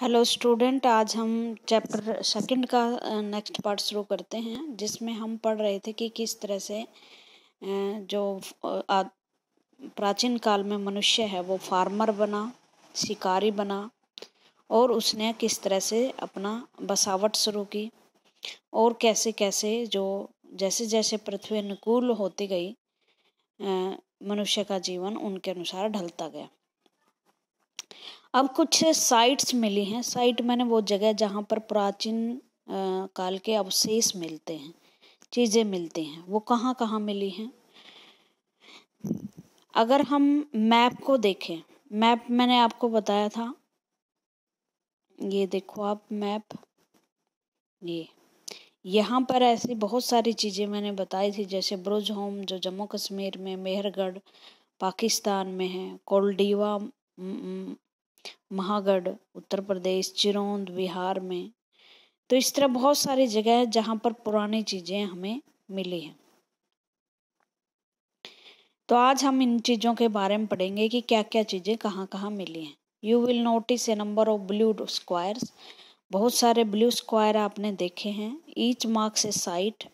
Hello student आज हम chapter second का नेक्स्ट पार्ट शुरू करते हैं जिसमें हम पढ़ रहे थे कि किस तरह से जो प्राचीन काल में मनुष्य है वो फार्मर बना शिकारी बना और उसने किस तरह से अपना बसावट शुरू की और कैसे कैसे जो जैसे जैसे पृथ्वी अनुकूल होती गई मनुष्य का जीवन उनके अनुसार ढलता गया अब कुछ साइट्स मिली हैं साइट मैंने वो जगह जहाँ पर प्राचीन काल के अवशेष मिलते हैं चीज़ें मिलती हैं वो कहाँ कहाँ मिली हैं अगर हम मैप को देखें मैप मैंने आपको बताया था ये देखो आप मैप ये यहाँ पर ऐसी बहुत सारी चीज़ें मैंने बताई थी जैसे ब्रुज होम जो जम्मू कश्मीर में मेहरगढ़ पाकिस्तान में है कोल्डीवा महागढ़ उत्तर प्रदेश चिरौंद बिहार में तो इस तरह बहुत सारी जगह है जहाँ पर पुरानी चीज़ें हमें मिली हैं तो आज हम इन चीज़ों के बारे में पढ़ेंगे कि क्या क्या चीज़ें कहाँ कहाँ मिली हैं you will notice a number of blue squares बहुत सारे ब्लू स्क्वायर आपने देखे हैं ईच मार्क्स ए साइट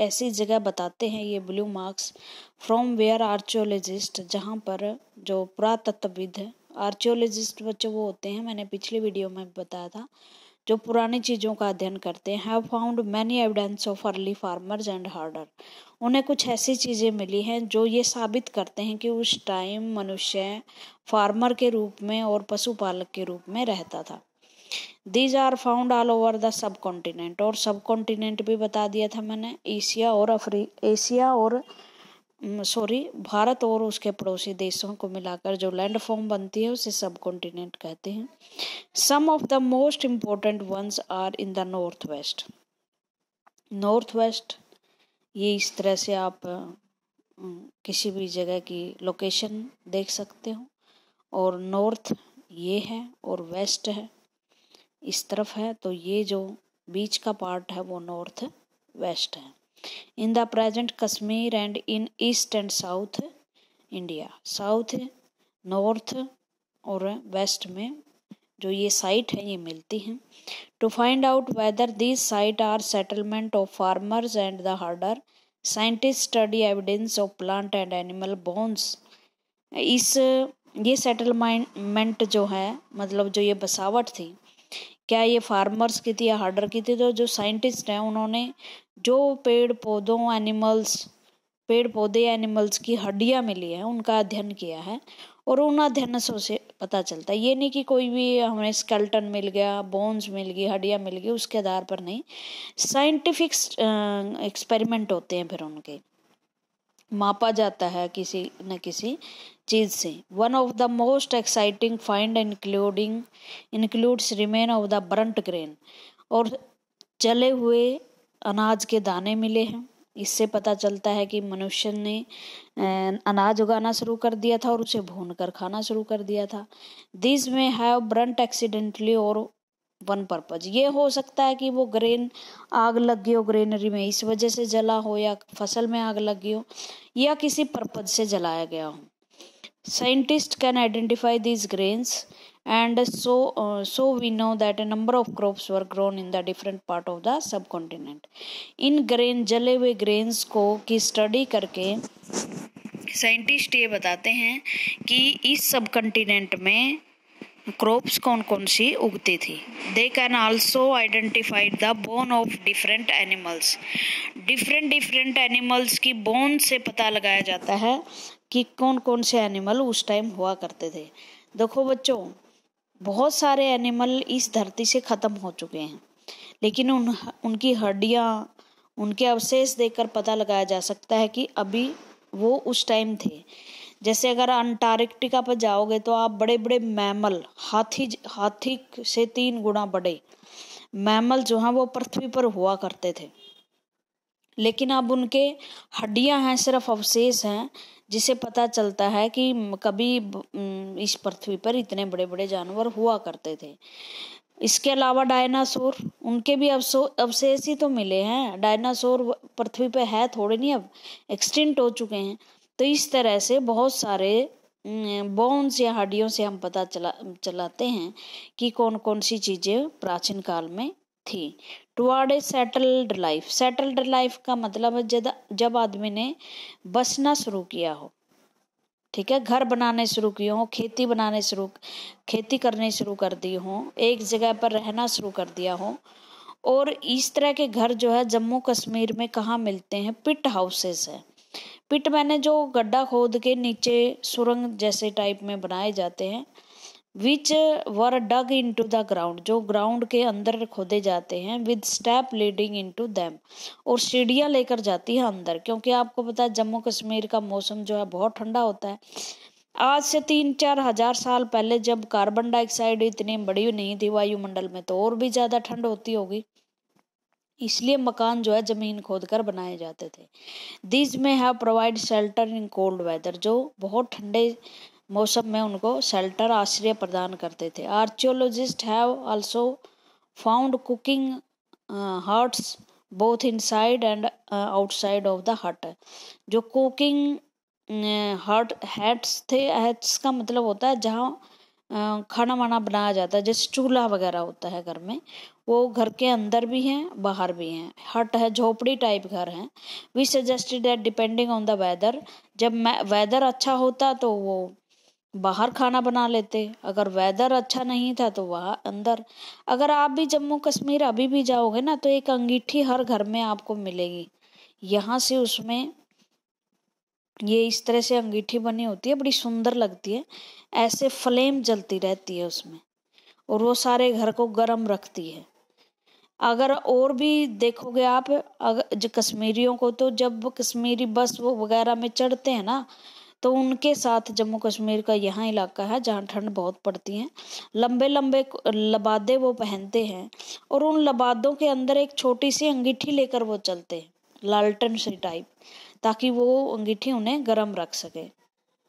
ऐसी जगह बताते हैं ये blue marks from where archaeologist जहाँ पर जो पुरातत्वविद आर्चोलॉजिस्ट बच्चे वो होते हैं मैंने पिछले वीडियो में बताया था जो पुरानी चीज़ों का अध्ययन करते हैं have found many evidence of early farmers and herders उन्हें कुछ ऐसी चीज़ें मिली हैं जो ये साबित करते हैं कि उस टाइम मनुष्य फार्मर के रूप में और पशुपालक के रूप में रहता था these are found all over the subcontinent और सब कॉन्टिनेंट भी बता दिया था मैंने एशिया और अफ्री एशिया और सॉरी भारत और उसके पड़ोसी देशों को मिलाकर जो लैंड फॉर्म बनती है उसे सब कॉन्टिनेंट कहते हैं some of the most important ones are in the north west north west ये इस तरह से आप किसी भी जगह की लोकेशन देख सकते हो और नॉर्थ ये है और वेस्ट है इस तरफ है तो ये जो बीच का पार्ट है वो नॉर्थ वेस्ट है in the present Kashmir and in east and south India south north और वेस्ट में जो ये साइट है ये मिलती हैं to find out whether this site are settlement of farmers and the herders scientist study evidence of plant and animal bones इस ये सेटलमेंट जो है मतलब जो ये बसावट थी क्या ये फार्मर्स की थी या हार्डर की थी तो जो साइंटिस्ट हैं उन्होंने जो पेड़ पौधों एनिमल्स पेड़ पौधे एनिमल्स की हड्डियाँ मिली हैं उनका अध्ययन किया है और उन अध्ययन से पता चलता है ये नहीं कि कोई भी हमें स्केल्टन मिल गया बोन्स मिल गई हड्डियाँ मिल गई उसके आधार पर नहीं साइंटिफिक एक्सपेरिमेंट होते हैं फिर उनके मापा जाता है किसी न किसी चीज़ से one of the most exciting find including includes remain of the burnt grain और जले हुए अनाज के दाने मिले हैं इससे पता चलता है कि मनुष्य ने अनाज उगाना शुरू कर दिया था और उसे भून कर खाना शुरू कर दिया था this may have burnt accidentally or on purpose ये हो सकता है कि वो ग्रेन आग लग गई हो ग्रेनरी में इस वजह से जला हो या फसल में आग लग गई हो या किसी पर्पज से जलाया गया हो scientist can identify these grains and so uh, so we know that a number of crops were grown in the different part of the subcontinent इन ग्रेन जले हुए grains को की स्टडी करके साइंटिस्ट ये बताते हैं कि इस सब कंटिनेंट में क्रॉप्स कौन कौन सी उगती थी they can also identified the bone of different animals different different animals की बोन से पता लगाया जाता है कि कौन कौन से एनिमल उस टाइम हुआ करते थे देखो बच्चों बहुत सारे एनिमल इस धरती से ख़त्म हो चुके हैं लेकिन उन उनकी हड्डियाँ उनके अवशेष देखकर पता लगाया जा सकता है कि अभी वो उस टाइम थे जैसे अगर अंटार्कटिका पर जाओगे तो आप बड़े बड़े मैमल हाथी हाथी से तीन गुना बड़े मैमल जो हैं वो पृथ्वी पर हुआ करते थे लेकिन अब उनके हड्डियां हैं सिर्फ अवशेष हैं जिसे पता चलता है कि कभी इस पृथ्वी पर इतने बड़े बड़े जानवर हुआ करते थे इसके अलावा डायनासोर उनके भी अवशेष ही तो मिले हैं डायनासोर पृथ्वी पर है थोड़े नहीं अब एक्सटिंट हो चुके हैं तो इस तरह से बहुत सारे बोन्स या हड्डियों से हम पता चला चलाते हैं कि कौन कौन सी चीज़ें प्राचीन काल में थी toward a settled life settled life का मतलब है जब जब आदमी ने बसना शुरू किया हो ठीक है घर बनाने शुरू किए हों खेती बनाने शुरू खेती करने शुरू कर दी हों एक जगह पर रहना शुरू कर दिया हो और इस तरह के घर जो है जम्मू कश्मीर में कहाँ मिलते हैं पिट हाउसेस है पिट मैंने जो गड्ढा खोद के नीचे सुरंग जैसे टाइप में बनाए जाते हैं which were dug into the ground जो ग्राउंड के अंदर खोदे जाते हैं with step leading into them और सीढ़ियाँ लेकर जाती है अंदर क्योंकि आपको पता है जम्मू कश्मीर का मौसम जो है बहुत ठंडा होता है आज से तीन चार हजार साल पहले जब कार्बन डाइऑक्साइड इतनी बड़ी नहीं थी वायुमंडल में तो और भी ज़्यादा ठंड होती होगी इसलिए मकान जो है ज़मीन खोद कर बनाए जाते थे this may have provide shelter in cold weather जो बहुत ठंडे मौसम में उनको शेल्टर आश्रय प्रदान करते थे archaeologist have also found cooking huts both inside and outside of the hut जो कुकिंग हट हैट्स थे हैट्स का मतलब होता है जहाँ uh, खाना वाना बनाया जाता है जैसे चूल्हा वगैरह होता है घर में वो घर के अंदर भी हैं बाहर भी हैं हट है झोपड़ी टाइप घर हैं we suggested that depending on the weather जब वेदर अच्छा होता तो वो बाहर खाना बना लेते अगर वेदर अच्छा नहीं था तो वहाँ अंदर अगर आप भी जम्मू कश्मीर अभी भी जाओगे ना तो एक अंगीठी हर घर में आपको मिलेगी यहाँ से उसमें ये इस तरह से अंगीठी बनी होती है बड़ी सुंदर लगती है ऐसे फ्लेम जलती रहती है उसमें और वो सारे घर को गर्म रखती है अगर और भी देखोगे आप अगर कश्मीरियों को तो जब कश्मीरी बस वो वगैरह में चढ़ते हैं ना तो उनके साथ जम्मू कश्मीर का यहाँ इलाका है जहाँ ठंड बहुत पड़ती है लंबे लंबे लबादे वो पहनते हैं और उन लबादों के अंदर एक छोटी सी अंगीठी लेकर वो चलते हैं लालटन सी टाइप ताकि वो अंगीठी उन्हें गर्म रख सके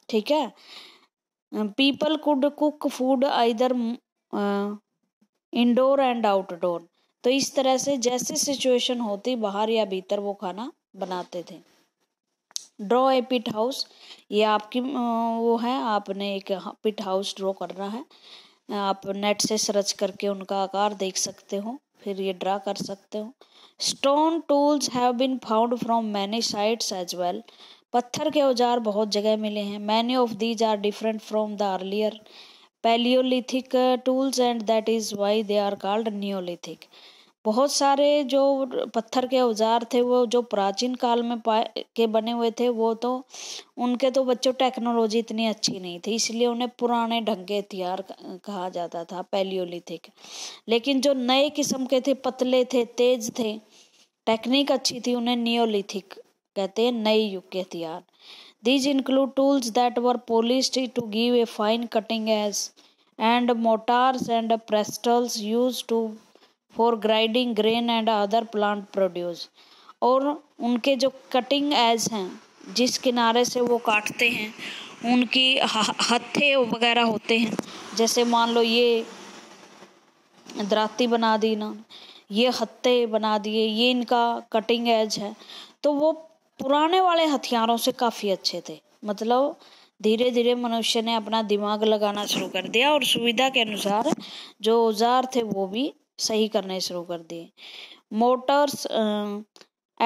ठीक है people could cook food either indoor and outdoor तो इस तरह से जैसे सिचुएशन होती बाहर या भीतर वो खाना बनाते थे ड्रॉ ए पिट हाउस ये आपकी वो है आपने एक पिट हाउस ड्रॉ करना है आप नेट से सर्च करके उनका आकार देख सकते हो फिर ये ड्रा कर सकते हो stone tools have been found from many sites as well पत्थर के औजार बहुत जगह मिले हैं many of these are different from the earlier palaeolithic tools and that is why they are called neolithic बहुत सारे जो पत्थर के औजार थे वो जो प्राचीन काल में पाए के बने हुए थे वो तो उनके तो बच्चों टेक्नोलॉजी इतनी अच्छी नहीं थी इसलिए उन्हें पुराने ढंग के हथियार कहा जाता था पैलियोलिथिक लेकिन जो नए किस्म के थे पतले थे तेज थे टेक्निक अच्छी थी उन्हें नियोलिथिक कहते हैं नए युग के हथियार these include tools that were polished to give a fine cutting edge and mortars and pestles used to for grinding grain and other plant produce और उनके जो कटिंग एज हैं जिस किनारे से वो काटते हैं उनकी हत्थे वगैरह होते हैं जैसे मान लो ये दराती बना दी ना ये हत्ते बना दिए ये इनका कटिंग एज है तो वो पुराने वाले हथियारों से काफ़ी अच्छे थे मतलब धीरे धीरे मनुष्य ने अपना दिमाग लगाना शुरू कर दिया और सुविधा के अनुसार जो औजार थे वो भी सही करने शुरू कर दिए mortars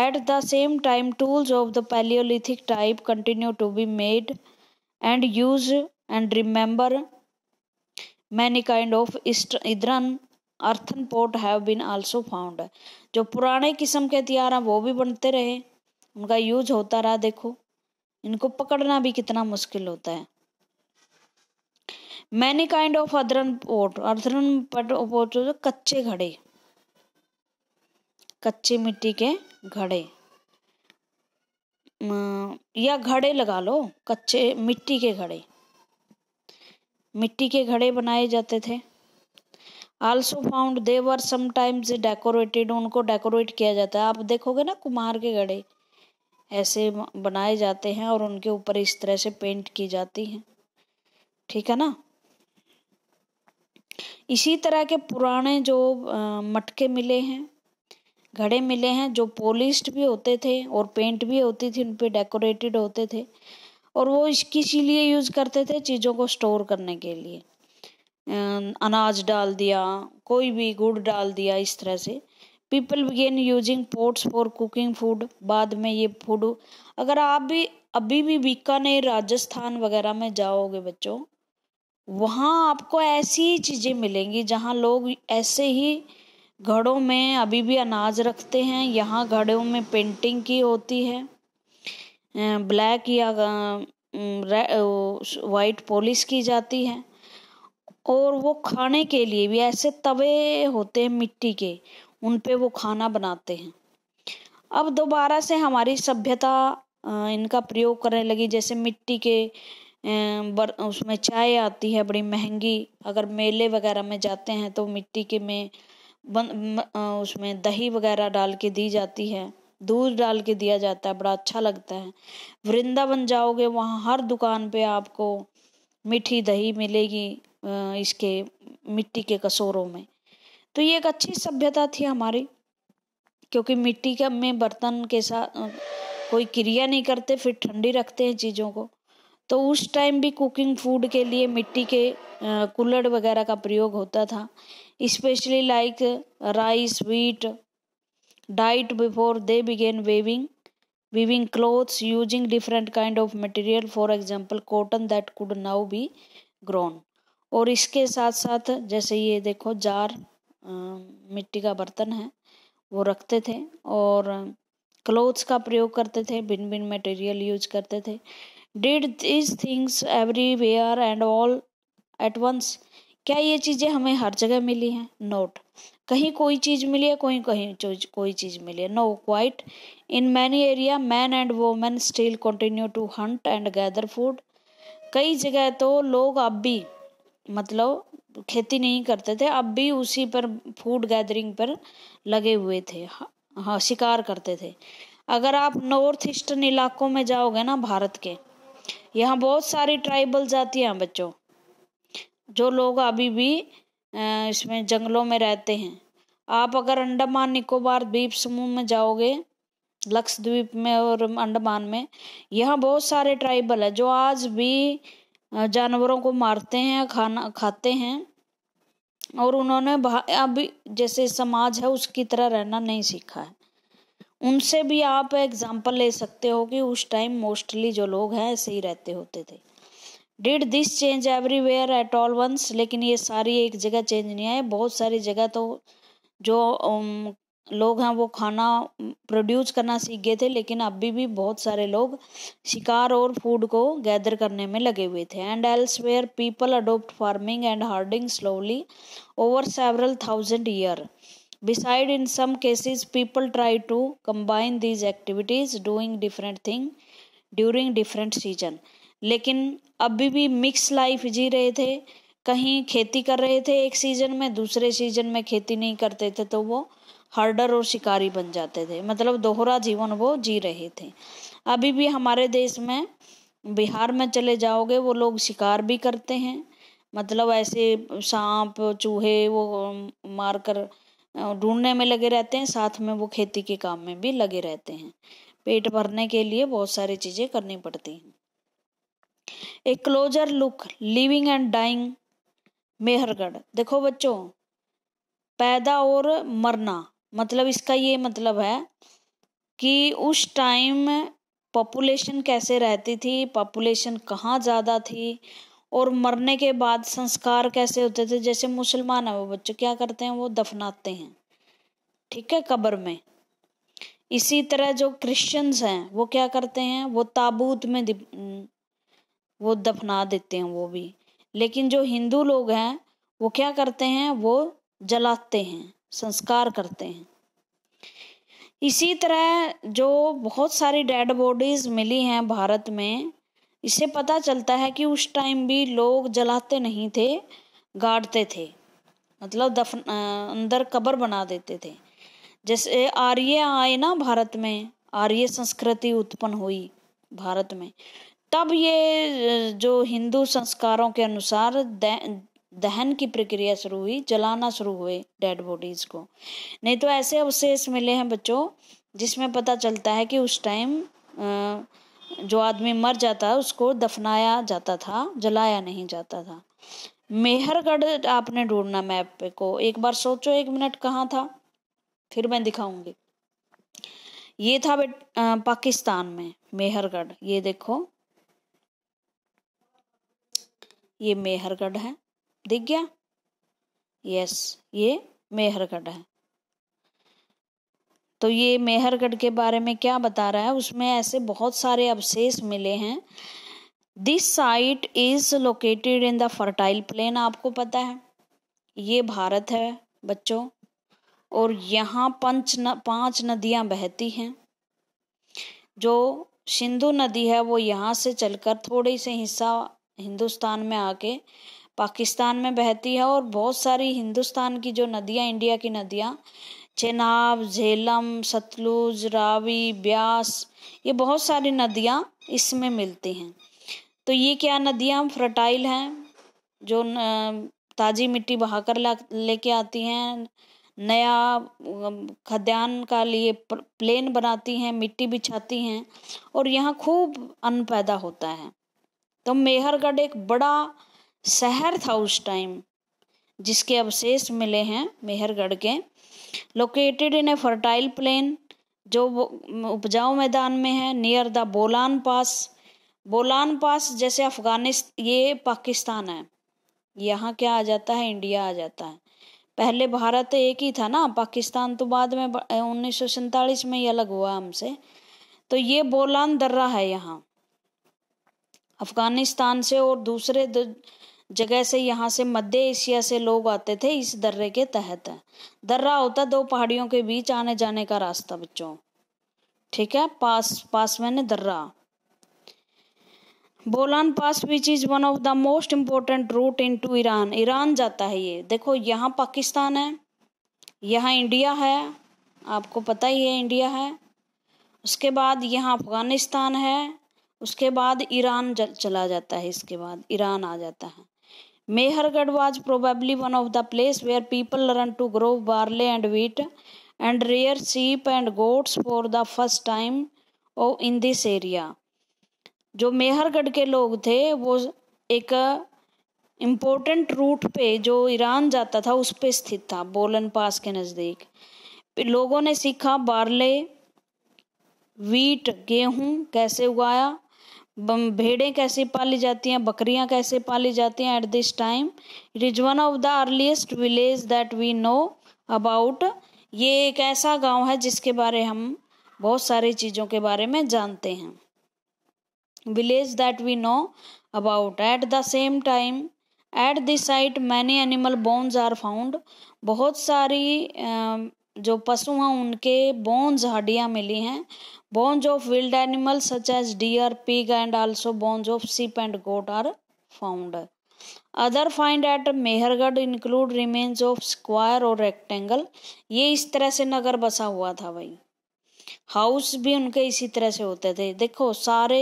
at the same time tools of the palaeolithic type continue to be made and use and remember many kind of इधरन earthen pot have been also found जो पुराने किस्म के हथियार हैं वो भी बनते रहे उनका यूज होता रहा देखो इनको पकड़ना भी कितना मुश्किल होता है मैनी काइंड ऑफ अदरन पोट अदरन जो कच्चे घड़े कच्चे मिट्टी के घड़े या घड़े लगा लो कच्चे मिट्टी के घड़े मिट्टी के घड़े बनाए जाते थे also found they were sometimes decorated उनको डेकोरेट किया जाता है आप देखोगे ना कुमार के घड़े ऐसे बनाए जाते हैं और उनके ऊपर इस तरह से पेंट की जाती है ठीक है ना इसी तरह के पुराने जो मटके मिले हैं घड़े मिले हैं जो पोलिस्ड भी होते थे और पेंट भी होती थी उन पर डेकोरेटेड होते थे और वो इसकी इसीलिए यूज़ करते थे चीज़ों को स्टोर करने के लिए अनाज डाल दिया कोई भी गुड़ डाल दिया इस तरह से people began using pots for cooking food बाद में ये फूड अगर आप भी अभी भी बीकानेर राजस्थान वगैरह में जाओगे बच्चों वहाँ आपको ऐसी चीज़ें मिलेंगी जहाँ लोग ऐसे ही घड़ों में अभी भी अनाज रखते हैं यहाँ घड़ों में पेंटिंग की होती है ब्लैक या वाइट पॉलिश की जाती है और वो खाने के लिए भी ऐसे तवे होते हैं मिट्टी के उन पे वो खाना बनाते हैं अब दोबारा से हमारी सभ्यता इनका प्रयोग करने लगी जैसे मिट्टी के बर उसमें चाय आती है बड़ी महंगी अगर मेले वगैरह में जाते हैं तो मिट्टी के में बन उसमें दही वगैरह डाल के दी जाती है दूध डाल के दिया जाता है बड़ा अच्छा लगता है वृंदावन जाओगे वहाँ हर दुकान पे आपको मीठी दही मिलेगी इसके मिट्टी के कसोरों में तो ये एक अच्छी सभ्यता थी हमारी क्योंकि मिट्टी के में बर्तन के साथ कोई क्रिया नहीं करते फिर ठंडी रखते हैं चीज़ों को तो उस टाइम भी कुकिंग फूड के लिए मिट्टी के कुल्हड़ वगैरह का प्रयोग होता था especially like rice wheat diet before they began weaving weaving clothes using different kind of material for example cotton that could now be grown और इसके साथ साथ जैसे ये देखो जार मिट्टी का बर्तन है वो रखते थे और क्लोथ्स का प्रयोग करते थे भिन्न भिन्न मटेरियल यूज करते थे did these things everywhere and all at once क्या ये चीज़ें हमें हर जगह मिली हैं नोट कहीं कोई चीज़ मिली है कोई कहीं कोई चीज़ मिली है no quite in many area man and women still continue to hunt and gather food कई जगह तो लोग अब भी मतलब खेती नहीं करते थे अब भी उसी पर फूड गैदरिंग पर लगे हुए थे हाँ शिकार करते थे अगर आप नॉर्थ ईस्टर्न इलाकों में जाओगे ना भारत के यहाँ बहुत सारी ट्राइबल जातियाँ हैं बच्चों जो लोग अभी भी इसमें जंगलों में रहते हैं आप अगर अंडमान निकोबार द्वीप समूह में जाओगे लक्षद्वीप में और अंडमान में यहाँ बहुत सारे ट्राइबल है जो आज भी जानवरों को मारते हैं खाना खाते हैं और उन्होंने अभी जैसे समाज है उसकी तरह रहना नहीं सीखा है उनसे भी आप एग्जाम्पल ले सकते हो कि उस टाइम मोस्टली जो लोग हैं ऐसे ही रहते होते थे did this change everywhere at all once लेकिन ये सारी एक जगह चेंज नहीं आए बहुत सारी जगह तो जो um, लोग हैं वो खाना प्रोड्यूस करना सीख गए थे लेकिन अभी भी बहुत सारे लोग शिकार और फूड को गैदर करने में लगे हुए थे and elsewhere people adopt farming and herding slowly over several thousand year beside in some cases people try to combine these activities doing different thing during different season लेकिन अभी भी मिक्स लाइफ जी रहे थे कहीं खेती कर रहे थे एक सीजन में दूसरे सीजन में खेती नहीं करते थे तो वो हर्डर और शिकारी बन जाते थे मतलब दोहरा जीवन वो जी रहे थे अभी भी हमारे देश में बिहार में चले जाओगे वो लोग शिकार भी करते हैं मतलब ऐसे सांप चूहे वो मारकर ढूंढने में लगे रहते हैं साथ में वो खेती के काम में भी लगे रहते हैं पेट भरने के लिए बहुत सारी चीज़ें करनी पड़ती हैं a closer look living and dying Mehrgarh देखो बच्चों पैदा और मरना मतलब इसका ये मतलब है कि उस टाइम पॉपुलेशन कैसे रहती थी पॉपुलेशन कहाँ ज़्यादा थी और मरने के बाद संस्कार कैसे होते थे जैसे मुसलमान है वो बच्चे क्या करते हैं वो दफनाते हैं ठीक है कब्र में इसी तरह जो क्रिश्चियंस हैं वो क्या करते हैं वो ताबूत में वो दफना देते हैं वो भी लेकिन जो हिंदू लोग हैं वो क्या करते हैं वो जलाते हैं संस्कार करते हैं इसी तरह जो बहुत सारी डेड बॉडीज मिली हैं भारत में इससे पता चलता है कि उस टाइम भी लोग जलाते नहीं थे गाड़ते थे मतलब दफन अंदर कब्र बना देते थे जैसे आर्य आए ना भारत में आर्य संस्कृति उत्पन्न हुई भारत में तब ये जो हिंदू संस्कारों के अनुसार दहन की प्रक्रिया शुरू हुई जलाना शुरू हुए डेड बॉडीज को नहीं तो ऐसे अवशेष मिले हैं बच्चों जिसमें पता चलता है कि उस टाइम जो आदमी मर जाता उसको दफनाया जाता था जलाया नहीं जाता था मेहरगढ़ आपने ढूंढना मैप पे को एक बार सोचो एक मिनट कहाँ था फिर मैं दिखाऊंगी ये था पाकिस्तान में मेहरगढ़ ये देखो ये मेहरगढ़ है दिख गया यस ये मेहरगढ़ है तो ये मेहरगढ़ के बारे में क्या बता रहा है उसमें ऐसे बहुत सारे अवशेष मिले हैं this site is located in the fertile plain आपको पता है ये भारत है बच्चों और यहाँ पंच न पांच नदियाँ बहती हैं जो सिंधु नदी है वो यहाँ से चलकर थोड़ी से हिस्सा हिंदुस्तान में आके पाकिस्तान में बहती है और बहुत सारी हिंदुस्तान की जो नदियाँ इंडिया की नदियाँ चेनाब झेलम सतलुज रावी ब्यास ये बहुत सारी नदियाँ इसमें मिलती हैं तो ये क्या नदियाँ फर्टाइल हैं जो ताज़ी मिट्टी बहाकर ला लेके आती हैं नया खद्यान का लिए प्लेन बनाती हैं मिट्टी बिछाती हैं और यहाँ खूब अन्न पैदा होता है तो मेहरगढ़ एक बड़ा शहर था उस टाइम जिसके अवशेष मिले हैं मेहरगढ़ के located in a fertile plain जो उपजाऊ मैदान में है near the Bolan pass Bolan pass जैसे अफगानिस्तान ये पाकिस्तान है यहाँ क्या आ जाता है इंडिया आ जाता है पहले भारत एक ही था ना पाकिस्तान तो बाद में उन्नीस में ही अलग हुआ हमसे तो ये बोलान दर्रा है यहाँ अफगानिस्तान से और दूसरे दु... जगह से यहाँ से मध्य एशिया से लोग आते थे इस दर्रे के तहत दर्रा होता दो पहाड़ियों के बीच आने जाने का रास्ता बच्चों ठीक है पास पास मैंने दर्रा Bolan pass which is one of the most important route into Iran Iran जाता है ये देखो यहाँ पाकिस्तान है यहाँ इंडिया है आपको पता ही है इंडिया है उसके बाद यहाँ अफ़गानिस्तान है उसके बाद ईरान चला जाता है इसके बाद ईरान आ जाता है Mehargarh was probably one of the places where people learned to grow barley and wheat and rear sheep and goats for the first time in this area. जो मेहरगढ़ के लोग थे वो एक इम्पोर्टेंट रूट पे जो ईरान जाता था उस पे स्थित था बोलन पास के नज़दीक लोगों ने सीखा बारले वीट गेहूं कैसे उगाया भेड़ें कैसे पाली जाती हैं बकरियां कैसे पाली जाती हैं at this time it is one of the earliest village that we know about ये एक ऐसा गांव है जिसके बारे हम बहुत सारी चीज़ों के बारे में जानते हैं village that we know about at the same time at this site many animal bones are found बहुत सारी जो पशु हैं उनके बोन्स हड्डियाँ मिली हैं Bones of wild animals such as deer, pig, and also bones of sheep and goat are found. Other find at Mehrgarh include remains of square और rectangle ये इस तरह से नगर बसा हुआ था भाई हाउस भी उनके इसी तरह से होते थे देखो सारे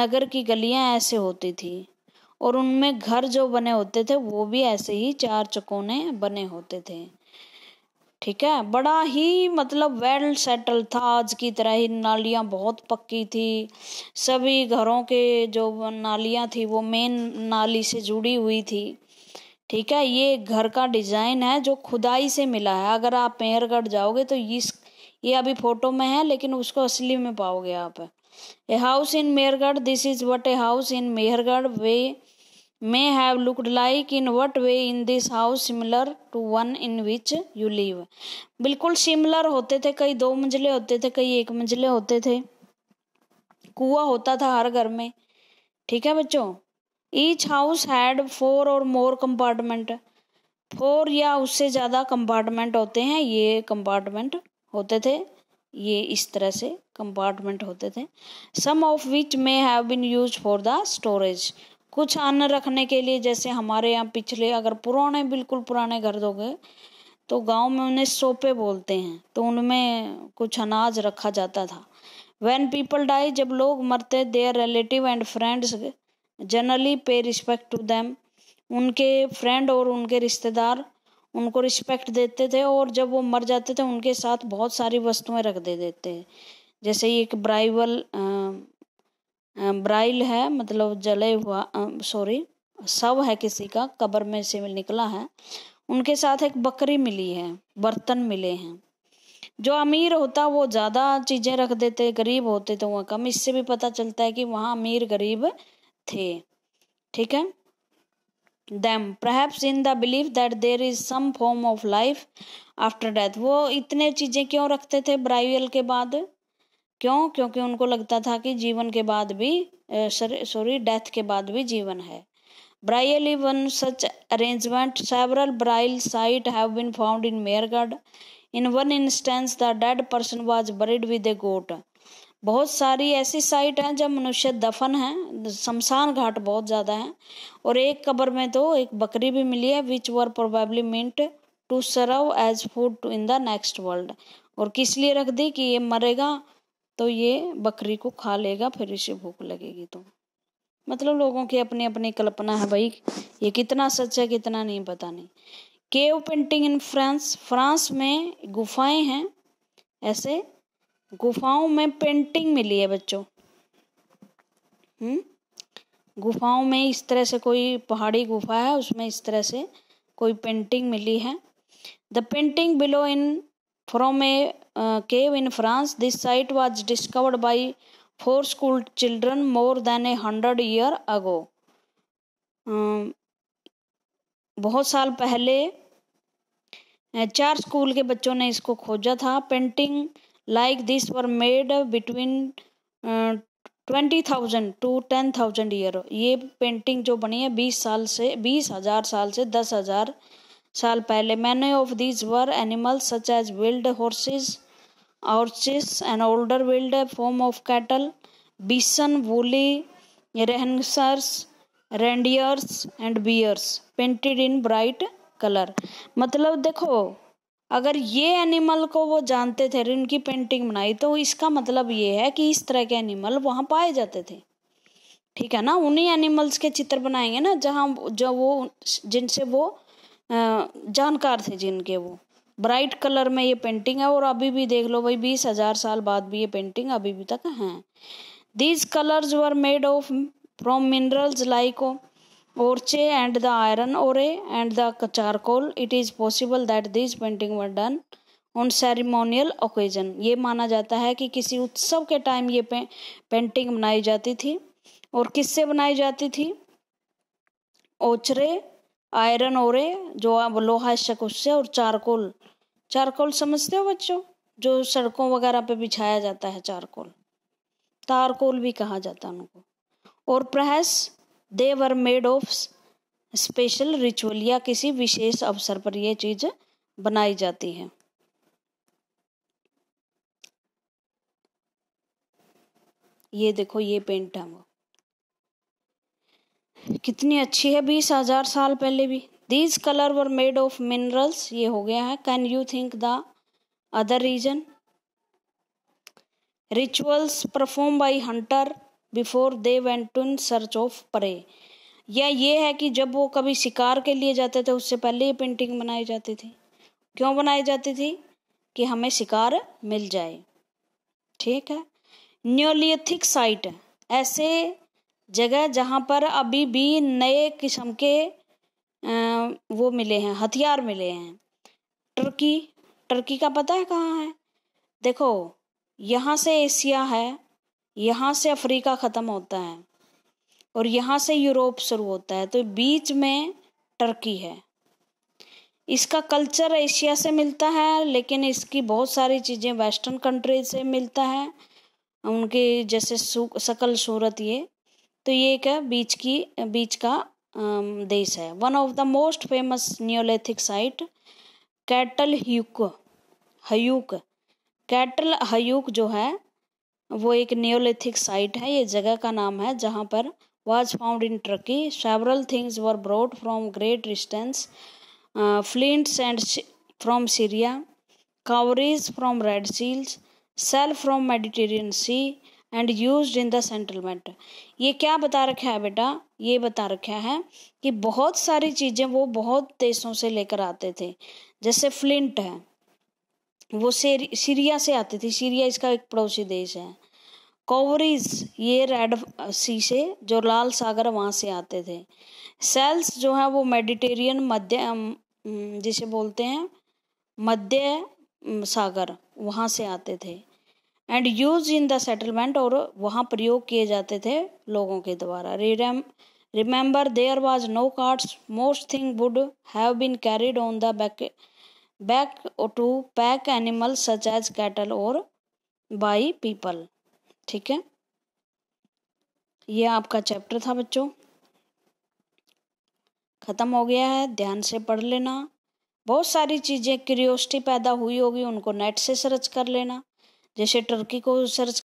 नगर की गलियां ऐसे होती थी और उनमें घर जो बने होते थे वो भी ऐसे ही चार चकोने बने होते थे ठीक है बड़ा ही मतलब वेल सेटल था आज की तरह ही नालियाँ बहुत पक्की थी सभी घरों के जो नालियाँ थी वो मेन नाली से जुड़ी हुई थी ठीक है ये घर का डिज़ाइन है जो खुदाई से मिला है अगर आप मेहरगढ़ जाओगे तो इस ये अभी फ़ोटो में है लेकिन उसको असली में पाओगे आप a house in Mehrgarh this is what a house in Mehrgarh way may have looked like in what way in this house similar to one in which you live बिल्कुल सिमिलर होते थे कई दो मंजिले होते थे कई एक मंजिले होते थे कुआ होता था हर घर में ठीक है बच्चों ईच हाउस हैड फोर और मोर कंपार्टमेंट फोर या उससे ज़्यादा कंपार्टमेंट होते हैं ये कंपार्टमेंट होते थे ये इस तरह से कंपार्टमेंट होते थे some of which may have been use for the storage कुछ अन्न रखने के लिए जैसे हमारे यहाँ पिछले अगर पुराने बिल्कुल पुराने घर दोगे तो गांव में उन्हें सोपे बोलते हैं तो उनमें कुछ अनाज रखा जाता था वैन पीपल डाई जब लोग मरते their relative and friends generally pay respect to them उनके फ्रेंड और उनके रिश्तेदार उनको रिस्पेक्ट देते थे और जब वो मर जाते थे उनके साथ बहुत सारी वस्तुएं रख दे देते जैसे एक ब्राइवल ब्राइल है मतलब जले हुआ सॉरी सब है किसी का कब्र में से निकला है उनके साथ एक बकरी मिली है बर्तन मिले हैं जो अमीर होता वो ज़्यादा चीज़ें रख देते गरीब होते तो वह कम इससे भी पता चलता है कि वहाँ अमीर गरीब थे ठीक है them perhaps in the belief that there is some form of life after death वो इतने चीज़ें क्यों रखते थे ब्राइल के बाद क्यों क्योंकि उनको लगता था कि जीवन के बाद भी सॉरी डेथ के बाद भी जीवन है burial even such arrangement several burial site have been found in Mehrgarh in one instance the dead person was buried with a goat बहुत सारी ऐसी साइट हैं जब मनुष्य दफन है शमशान घाट बहुत ज़्यादा हैं और एक कब्र में तो एक बकरी भी मिली है which were probably meant to serve as food in the next world और किस लिए रख दी कि ये मरेगा तो ये बकरी को खा लेगा फिर इसे भूख लगेगी तो मतलब लोगों की अपनी अपनी कल्पना है भाई ये कितना सच है कितना नहीं पता नहीं cave painting in France France में गुफाएं हैं ऐसे गुफाओं में पेंटिंग मिली है बच्चों हम्म गुफाओं में इस तरह से कोई पहाड़ी गुफा है उसमें इस तरह से कोई पेंटिंग मिली है the painting below in from a uh, cave in France. This site was discovered by four school children more than a hundred year ago. Um, बहुत साल पहले चार स्कूल के बच्चों ने इसको खोजा था painting like this were made between twenty thousand to ten thousand year ये पेंटिंग जो बनी है बीस साल से बीस हज़ार साल से दस हज़ार साल पहले many of these were animals such as wild horses चिस and older wild form of cattle bison woolly rhinoceros reindeers and bears painted in bright colour मतलब देखो अगर ये एनिमल को वो जानते थे उनकी पेंटिंग बनाई तो इसका मतलब ये है कि इस तरह के एनिमल वहाँ पाए जाते थे ठीक है ना उन्हीं एनिमल्स के चित्र बनाएंगे ना जहाँ जो वो जिनसे वो जानकार थे जिनके वो ब्राइट कलर में ये पेंटिंग है और अभी भी देख लो भाई बीस हजार साल बाद भी ये पेंटिंग अभी भी तक हैं these colours were made of from minerals like orche and the iron ore and the charcoal it is possible that this painting were done on ceremonial occasion ये माना जाता है कि किसी उत्सव के टाइम ये पे, पेंटिंग बनाई जाती थी और किससे बनाई जाती थी ओचरे आयरन और जो आप लोहा शक उससे और चारकोल चारकोल समझते हो बच्चों जो सड़कों वगैरह पे बिछाया जाता है चारकोल तारकोल भी कहा जाता है उनको और perhaps they were made of special ritual या किसी विशेष अवसर पर यह चीज बनाई जाती है ये देखो ये पेंट है वो कितनी अच्छी है बीस हजार साल पहले भी these colour were made of minerals ये हो गया है can you think the other reason rituals perform by hunter before they went in search of prey या ये है कि जब वो कभी शिकार के लिए जाते थे उससे पहले ये पेंटिंग बनाई जाती थी क्यों बनाई जाती थी कि हमें शिकार मिल जाए ठीक है न्योलियथिक साइट ऐसे जगह जहाँ पर अभी भी नए किस्म के वो मिले हैं हथियार मिले हैं टर्की टर्की का पता है कहाँ है देखो यहाँ से एशिया है यहाँ से अफ्रीका ख़त्म होता है और यहाँ से यूरोप शुरू होता है तो बीच में टर्की है इसका कल्चर एशिया से मिलता है लेकिन इसकी बहुत सारी चीज़ें वेस्टर्न कंट्रीज से मिलता है उनकी जैसे सकल सूरत ये तो ये क्या बीच की बीच का देश है one of the most famous neolithic site Catal Huyuk Huyuk Catal Huyuk जो है वो एक न्योलैथिक साइट है ये जगह का नाम है जहाँ पर was found in Turkey several things were brought from great distance flints and from Syria cowries from red seals shell from Mediterranean sea and use in the settlement ये क्या बता रखा है बेटा ये बता रखा है कि बहुत सारी चीज़ें वो बहुत देशों से लेकर आते थे जैसे फ्लिंट है वो सीरिया से आती थी सीरिया इसका एक पड़ोसी देश है कोवरीज ये रेड सी से जो लाल सागर वहाँ से आते थे सेल्स जो है वो मेडिटेरियन मध्य जिसे बोलते हैं मध्य सागर वहाँ से आते थे and use in the settlement और वहाँ प्रयोग किए जाते थे लोगों के द्वारा रिडम remember there was no carts most thing would have been carried on the back back to pack animal such as cattle और बाई पीपल ठीक है ये आपका चैप्टर था बच्चों ख़त्म हो गया है ध्यान से पढ़ लेना बहुत सारी चीज़ें क्यूरियोसिटी पैदा हुई होगी उनको नेट से सर्च कर लेना जैसे टर्की को सर्च